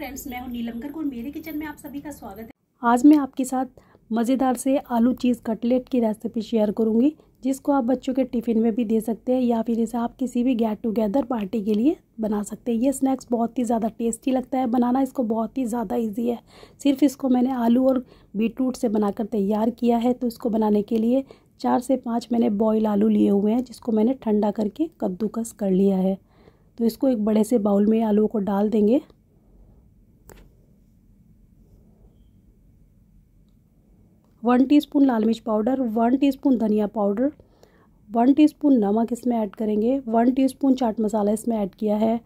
friends मैं हूं नीलम गर्ग और मेरे किचन में आप सभी का स्वागत है आज मैं आपके साथ मज़ेदार से आलू चीज़ कटलेट की रेसिपी शेयर करूंगी जिसको आप बच्चों के टिफ़िन में भी दे सकते हैं या फिर इसे आप किसी भी गेट टुगेदर पार्टी के लिए बना सकते हैं ये स्नैक्स बहुत ही ज़्यादा टेस्टी लगता है बनाना इसको बहुत ही ज़्यादा इजी है सिर्फ इसको मैंने आलू और बीटरूट से बनाकर तैयार किया है तो इसको बनाने के लिए चार से पाँच मैंने बॉयल आलू लिए हुए हैं जिसको मैंने ठंडा करके कद्दूकस कर लिया है तो इसको एक बड़े से बाउल में आलू को डाल देंगे वन टीस्पून लाल मिर्च पाउडर वन टीस्पून धनिया पाउडर वन टीस्पून नमक इसमें ऐड करेंगे वन टीस्पून चाट मसाला इसमें ऐड किया है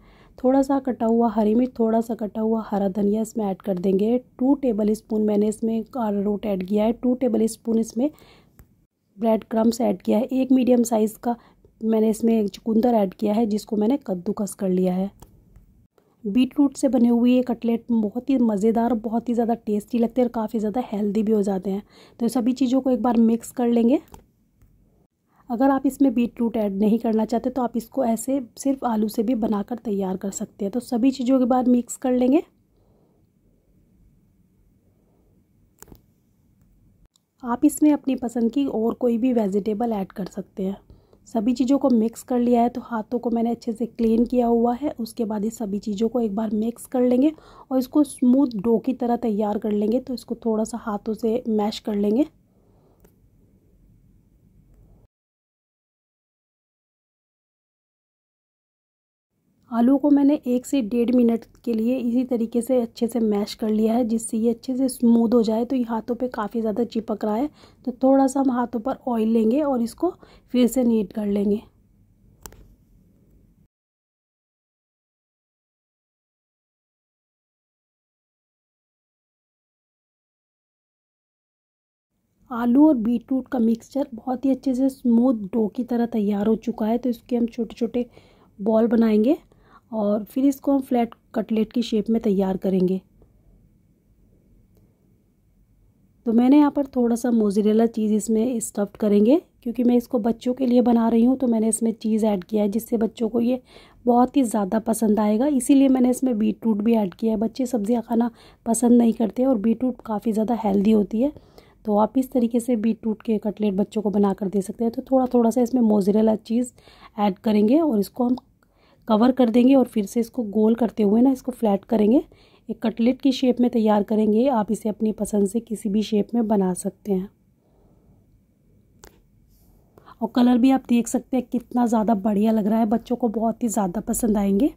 थोड़ा सा कटा हुआ हरी मिर्च थोड़ा सा कटा हुआ हरा धनिया इसमें ऐड कर देंगे टू टेबल स्पून मैंने इसमें रोट ऐड किया है टू टेबल स्पून इसमें ब्रेड क्रम्स ऐड किया है एक मीडियम साइज़ का मैंने इसमें चुकंदर ऐड किया है जिसको मैंने कद्दूकस कर लिया है बीट रूट से बने हुए ये कटलेट बहुत ही मज़ेदार बहुत ही ज़्यादा टेस्टी लगते हैं और काफ़ी ज़्यादा हेल्दी भी हो जाते हैं तो सभी चीज़ों को एक बार मिक्स कर लेंगे अगर आप इसमें बीट रूट ऐड नहीं करना चाहते तो आप इसको ऐसे सिर्फ आलू से भी बनाकर तैयार कर सकते हैं तो सभी चीज़ों के बाद मिक्स कर लेंगे आप इसमें अपनी पसंद की और कोई भी वेजिटेबल ऐड कर सकते हैं सभी चीज़ों को मिक्स कर लिया है तो हाथों को मैंने अच्छे से क्लीन किया हुआ है उसके बाद ये सभी चीज़ों को एक बार मिक्स कर लेंगे और इसको स्मूथ डो की तरह तैयार कर लेंगे तो इसको थोड़ा सा हाथों से मैश कर लेंगे आलू को मैंने एक से डेढ़ मिनट के लिए इसी तरीके से अच्छे से मैश कर लिया है जिससे ये अच्छे से स्मूद हो जाए तो ये हाथों पे काफ़ी ज़्यादा चिपक रहा है तो थोड़ा सा हम हाथों पर ऑयल लेंगे और इसको फिर से नीट कर लेंगे आलू और बीटरूट का मिक्सचर बहुत ही अच्छे से स्मूथ डो की तरह तैयार हो चुका है तो इसके हम छोटे छोटे बॉल बनाएंगे और फिर इसको हम फ्लैट कटलेट की शेप में तैयार करेंगे तो मैंने यहाँ पर थोड़ा सा मोजरेला चीज़ इसमें स्टफ़ करेंगे क्योंकि मैं इसको बच्चों के लिए बना रही हूँ तो मैंने इसमें चीज़ ऐड किया है जिससे बच्चों को ये बहुत ही ज़्यादा पसंद आएगा इसीलिए मैंने इसमें बीट रूट भी ऐड किया है बच्चे सब्ज़ियाँ खाना पसंद नहीं करते और बीट रूट काफ़ी ज़्यादा हेल्दी होती है तो आप इस तरीके से बीट रूट के कटलेट बच्चों को बना कर दे सकते हैं तो थोड़ा थोड़ा सा इसमें मोजरेला चीज़ ऐड करेंगे और इसको हम कवर कर देंगे और फिर से इसको गोल करते हुए ना इसको फ्लैट करेंगे एक कटलेट की शेप में तैयार करेंगे आप इसे अपनी पसंद से किसी भी शेप में बना सकते हैं और कलर भी आप देख सकते हैं कितना ज़्यादा बढ़िया लग रहा है बच्चों को बहुत ही ज़्यादा पसंद आएंगे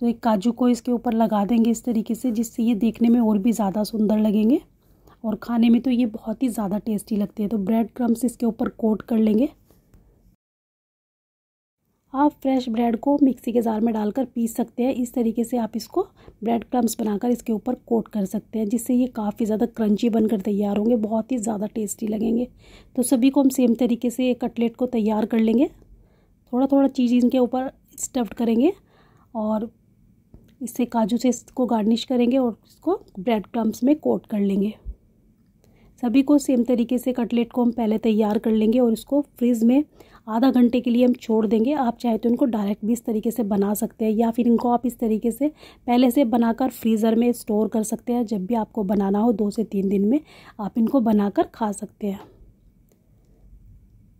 तो एक काजू को इसके ऊपर लगा देंगे इस तरीके से जिससे ये देखने में और भी ज़्यादा सुंदर लगेंगे और खाने में तो ये बहुत ही ज़्यादा टेस्टी लगते हैं तो ब्रेड क्रम्स इसके ऊपर कोट कर लेंगे आप फ्रेश ब्रेड को मिक्सी के जार में डालकर पीस सकते हैं इस तरीके से आप इसको ब्रेड क्रम्स बनाकर इसके ऊपर कोट कर सकते हैं जिससे ये काफ़ी ज़्यादा क्रंची बनकर तैयार होंगे बहुत ही ज़्यादा टेस्टी लगेंगे तो सभी को हम सेम तरीके से कटलेट को तैयार कर लेंगे थोड़ा थोड़ा चीज़ इनके ऊपर स्टफ्ड करेंगे और इससे काजू से इसको गार्निश करेंगे और इसको ब्रेड क्रम्स में कोट कर लेंगे सभी को सेम तरीके से कटलेट को हम पहले तैयार कर लेंगे और इसको फ्रिज में आधा घंटे के लिए हम छोड़ देंगे आप चाहे तो इनको डायरेक्ट भी इस तरीके से बना सकते हैं या फिर इनको आप इस तरीके से पहले से बनाकर फ्रीज़र में स्टोर कर सकते हैं जब भी आपको बनाना हो दो से तीन दिन में आप इनको बनाकर खा सकते हैं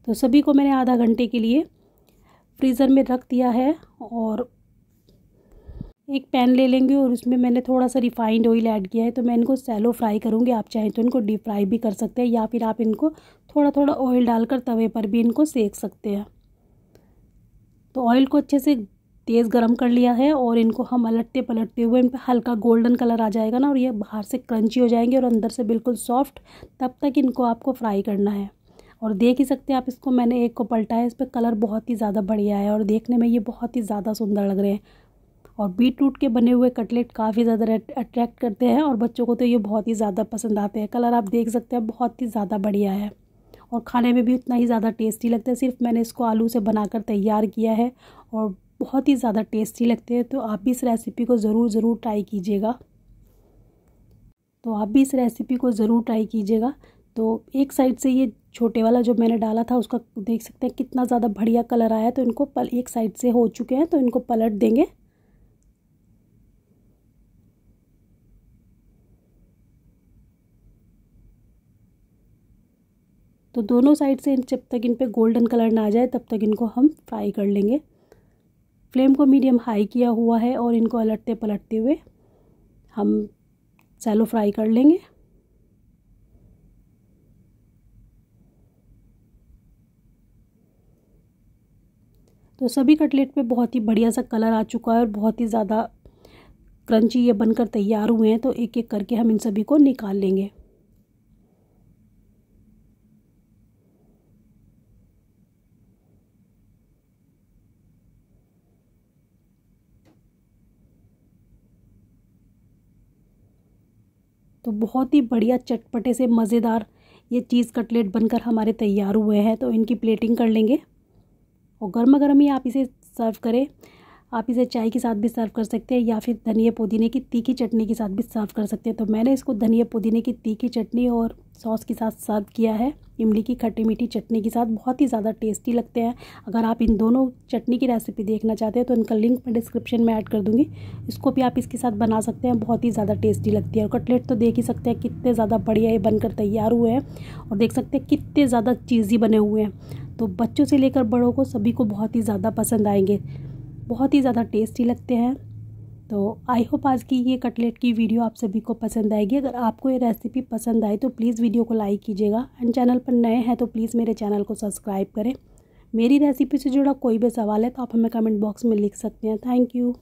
तो सभी को मैंने आधा घंटे के लिए फ्रीज़र में रख दिया है और एक पैन ले लेंगे और उसमें मैंने थोड़ा सा रिफाइंड ऑयल ऐड किया है तो मैं इनको सैलो फ्राई करूँगी आप चाहें तो इनको डीप फ्राई भी कर सकते हैं या फिर आप इनको थोड़ा थोड़ा ऑयल डालकर तवे पर भी इनको सेक सकते हैं तो ऑयल को अच्छे से तेज़ गरम कर लिया है और इनको हम पलटते पलटते हुए इन पर हल्का गोल्डन कलर आ जाएगा ना और ये बाहर से क्रंची हो जाएंगे और अंदर से बिल्कुल सॉफ्ट तब तक इनको आपको फ्राई करना है और देख ही सकते हैं आप इसको मैंने एक को पलटा है इस पर कलर बहुत ही ज़्यादा बढ़िया है और देखने में ये बहुत ही ज़्यादा सुंदर लग रहे हैं और बीट रूट के बने हुए कटलेट काफ़ी ज़्यादा अट्रैक्ट करते हैं और बच्चों को तो ये बहुत ही ज़्यादा पसंद आते हैं कलर आप देख सकते हैं बहुत ही ज़्यादा बढ़िया है और खाने में भी उतना ही ज़्यादा टेस्टी लगता है सिर्फ मैंने इसको आलू से बनाकर तैयार किया है और बहुत ही ज़्यादा टेस्टी लगते हैं तो आप भी इस रेसिपी को ज़रूर ज़रूर ट्राई कीजिएगा तो आप भी इस रेसिपी को ज़रूर ट्राई कीजिएगा तो एक साइड से ये छोटे वाला जो मैंने डाला था उसका देख सकते हैं कितना ज़्यादा बढ़िया कलर आया तो इनको पल एक साइड से हो चुके हैं तो इनको पलट देंगे तो दोनों साइड से जब तक इन पर गोल्डन कलर ना आ जाए तब तक इनको हम फ्राई कर लेंगे फ्लेम को मीडियम हाई किया हुआ है और इनको अलटते पलटते हुए हम सैलो फ्राई कर लेंगे तो सभी कटलेट पे बहुत ही बढ़िया सा कलर आ चुका है और बहुत ही ज़्यादा क्रंची ये बनकर तैयार हुए हैं तो एक एक करके हम इन सभी को निकाल लेंगे तो बहुत ही बढ़िया चटपटे से मज़ेदार ये चीज़ कटलेट बनकर हमारे तैयार हुए हैं तो इनकी प्लेटिंग कर लेंगे और गर्मा गर्म ही आप इसे सर्व करें आप इसे चाय के साथ भी सर्व कर सकते हैं या फिर धनिया पुदीने की तीखी चटनी के साथ भी सर्व कर सकते हैं तो मैंने इसको धनिया पुदीने की तीखी चटनी और सॉस के साथ सर्व किया है इमली की खट्टी मीठी चटनी के साथ बहुत ही ज़्यादा टेस्टी लगते हैं अगर आप इन दोनों चटनी की रेसिपी देखना चाहते हैं तो इनका लिंक मैं डिस्क्रिप्शन में ऐड कर दूँगी इसको भी आप इसके साथ बना सकते हैं बहुत ही ज़्यादा टेस्टी लगती है और कटलेट तो देख ही सकते हैं कितने ज़्यादा बढ़िया ये बनकर तैयार हुए हैं और देख सकते हैं कितने ज़्यादा चीज़ी बने हुए हैं तो बच्चों से लेकर बड़ों को सभी को बहुत ही ज़्यादा पसंद आएंगे बहुत ही ज़्यादा टेस्टी लगते हैं तो आई होप आज की ये कटलेट की वीडियो आप सभी को पसंद आएगी अगर आपको ये रेसिपी पसंद आए तो प्लीज़ वीडियो को लाइक कीजिएगा एंड चैनल पर नए हैं तो प्लीज़ मेरे चैनल को सब्सक्राइब करें मेरी रेसिपी से जुड़ा कोई भी सवाल है तो आप हमें कमेंट बॉक्स में लिख सकते हैं थैंक यू